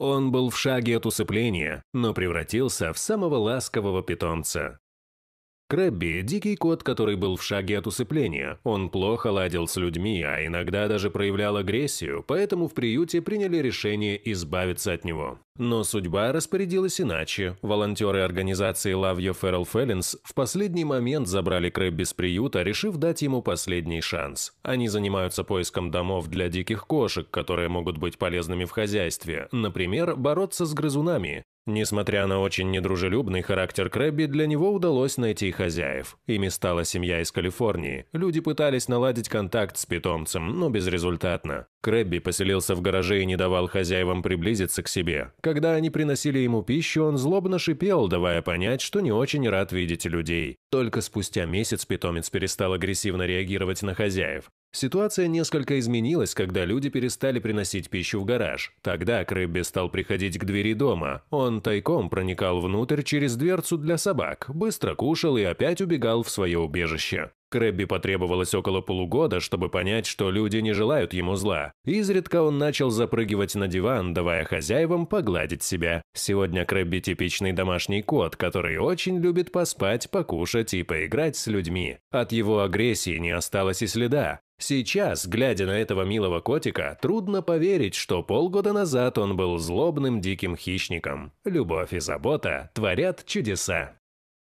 Он был в шаге от усыпления, но превратился в самого ласкового питомца. Крэбби – дикий кот, который был в шаге от усыпления. Он плохо ладил с людьми, а иногда даже проявлял агрессию, поэтому в приюте приняли решение избавиться от него. Но судьба распорядилась иначе. Волонтеры организации Love Your Feral Felons в последний момент забрали Крэбби с приюта, решив дать ему последний шанс. Они занимаются поиском домов для диких кошек, которые могут быть полезными в хозяйстве, например, бороться с грызунами. Несмотря на очень недружелюбный характер Крэбби, для него удалось найти хозяев. Ими стала семья из Калифорнии. Люди пытались наладить контакт с питомцем, но безрезультатно. Крэбби поселился в гараже и не давал хозяевам приблизиться к себе. Когда они приносили ему пищу, он злобно шипел, давая понять, что не очень рад видеть людей. Только спустя месяц питомец перестал агрессивно реагировать на хозяев. Ситуация несколько изменилась, когда люди перестали приносить пищу в гараж. Тогда Крыбби стал приходить к двери дома. Он тайком проникал внутрь через дверцу для собак, быстро кушал и опять убегал в свое убежище. Крэбби потребовалось около полугода, чтобы понять, что люди не желают ему зла. Изредка он начал запрыгивать на диван, давая хозяевам погладить себя. Сегодня Крэбби типичный домашний кот, который очень любит поспать, покушать и поиграть с людьми. От его агрессии не осталось и следа. Сейчас, глядя на этого милого котика, трудно поверить, что полгода назад он был злобным диким хищником. Любовь и забота творят чудеса.